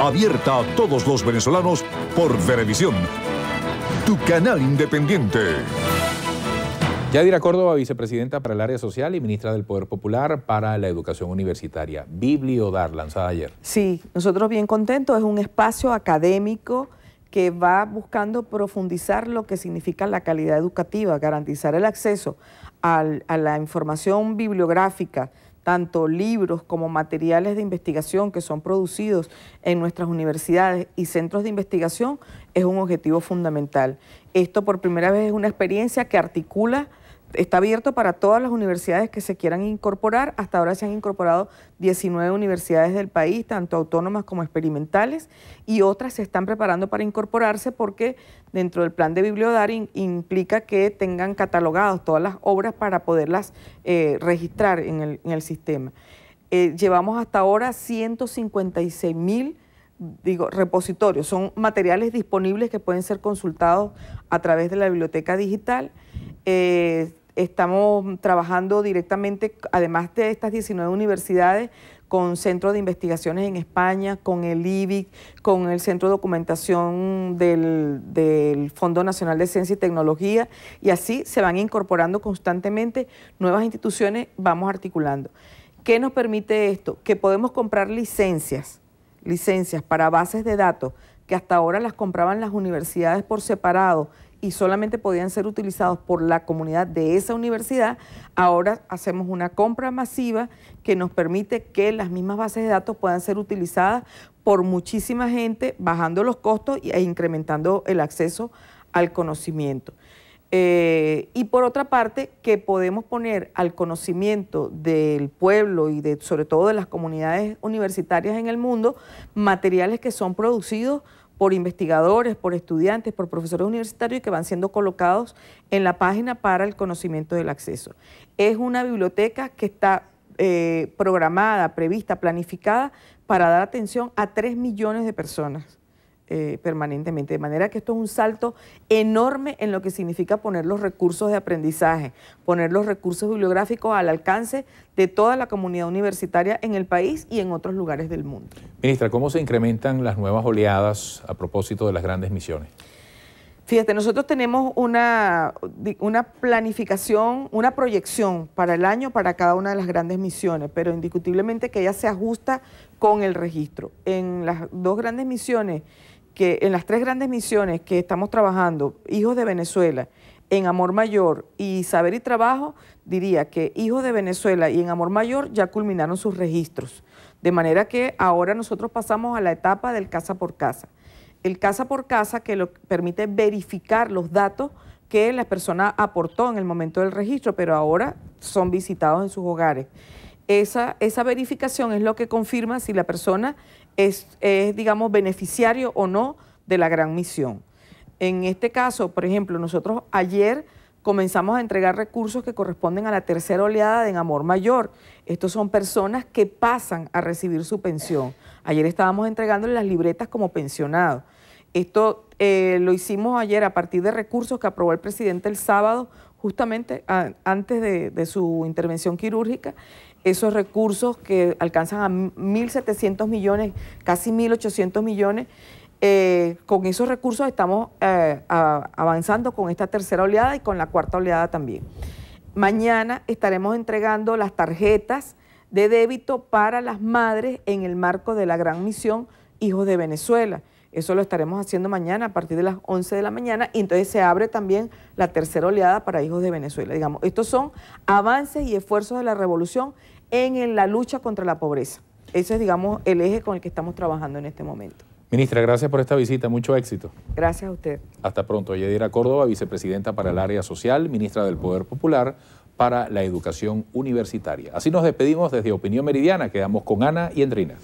Abierta a todos los venezolanos por Televisión, tu canal independiente. Yadira Córdoba, vicepresidenta para el área social y ministra del Poder Popular para la Educación Universitaria. Bibliodar, lanzada ayer. Sí, nosotros bien contentos. Es un espacio académico que va buscando profundizar lo que significa la calidad educativa, garantizar el acceso a la información bibliográfica tanto libros como materiales de investigación que son producidos en nuestras universidades y centros de investigación, es un objetivo fundamental. Esto por primera vez es una experiencia que articula está abierto para todas las universidades que se quieran incorporar. Hasta ahora se han incorporado 19 universidades del país, tanto autónomas como experimentales, y otras se están preparando para incorporarse porque dentro del plan de bibliodar implica que tengan catalogados todas las obras para poderlas eh, registrar en el, sistema. Eh, llevamos hasta ahora 156 mil digo, repositorios, son materiales disponibles que pueden ser consultados a través de la biblioteca digital. Eh, Estamos trabajando directamente, además de estas 19 universidades, con centros de investigaciones en España, con el IBIC, con el Centro de Documentación del, del, Fondo Nacional de Ciencia y Tecnología, y así se van incorporando constantemente nuevas instituciones, vamos articulando. ¿Qué nos permite esto? Que podemos comprar licencias, licencias para bases de datos, que hasta ahora las compraban las universidades por separado y solamente podían ser utilizados por la comunidad de esa universidad, ahora hacemos una compra masiva que nos permite que las mismas bases de datos puedan ser utilizadas por muchísima gente, bajando los costos e incrementando el acceso al conocimiento. Eh, y por otra parte, que podemos poner al conocimiento del pueblo y de, sobre todo de las comunidades universitarias en el mundo materiales que son producidos por investigadores, por estudiantes, por profesores universitarios que van siendo colocados en la página para el conocimiento del acceso. Es una biblioteca que está eh, programada, prevista, planificada para dar atención a 3 millones de personas. Eh, permanentemente. De manera que esto es un salto enorme en lo que significa poner los recursos de aprendizaje, poner los recursos bibliográficos al alcance de toda la comunidad universitaria en el país y en otros lugares del mundo. Ministra, ¿cómo se incrementan las nuevas oleadas a propósito de las grandes misiones? Fíjate, nosotros tenemos una, una planificación, una proyección para el año para cada una de las grandes misiones, pero indiscutiblemente que ella se ajusta con el registro. En las dos grandes misiones que en las tres grandes misiones que estamos trabajando, Hijos de Venezuela, en Amor Mayor y Saber y Trabajo, diría que Hijos de Venezuela y en Amor Mayor ya culminaron sus registros. De manera que ahora nosotros pasamos a la etapa del casa por casa. El casa por casa que lo permite verificar los datos que la persona aportó en el momento del registro, pero ahora son visitados en sus hogares. Esa, esa verificación es lo que confirma si la persona es, digamos, beneficiario o no de la gran misión. En este caso, por ejemplo, nosotros ayer comenzamos a entregar recursos que corresponden a la tercera oleada de En Amor Mayor. Estos son personas que pasan a recibir su pensión. Ayer estábamos entregándole las libretas como pensionados. Esto eh, lo hicimos ayer a partir de recursos que aprobó el presidente el sábado, justamente antes de, su intervención quirúrgica. Esos recursos que alcanzan a 1.700 millones, casi 1.800 millones, eh, con esos recursos estamos eh, avanzando con esta tercera oleada y con la cuarta oleada también. Mañana estaremos entregando las tarjetas de débito para las madres en el marco de la gran misión Hijos de Venezuela. Eso lo estaremos haciendo mañana a partir de las 11 de la mañana y entonces se abre también la tercera oleada para hijos de Venezuela. Digamos, estos son avances y esfuerzos de la revolución en la lucha contra la pobreza. Ese es, digamos, el eje con el que estamos trabajando en este momento. Ministra, gracias por esta visita, mucho éxito. Gracias a usted. Hasta pronto. Yedira Córdoba, vicepresidenta para el área social, ministra del Poder Popular para la Educación Universitaria. Así nos despedimos desde Opinión Meridiana, quedamos con Ana y Endrina.